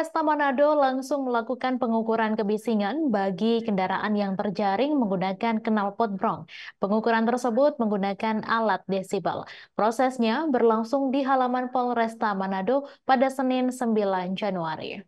Polresta Manado langsung melakukan pengukuran kebisingan bagi kendaraan yang terjaring menggunakan knalpot brong. Pengukuran tersebut menggunakan alat desibel. Prosesnya berlangsung di halaman Polresta Manado pada Senin 9 Januari.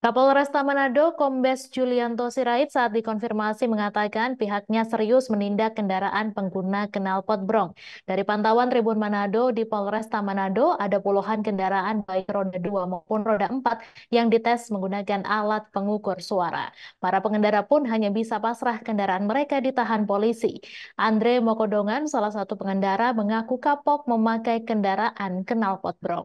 Kapolres Manado Kombes Julianto Sirait saat dikonfirmasi mengatakan pihaknya serius menindak kendaraan pengguna kenalpot brong. Dari pantauan Tribun Manado di Polresta Manado ada puluhan kendaraan baik roda 2 maupun roda 4 yang dites menggunakan alat pengukur suara. Para pengendara pun hanya bisa pasrah kendaraan mereka ditahan polisi. Andre Mokodongan salah satu pengendara mengaku kapok memakai kendaraan kenalpot brong.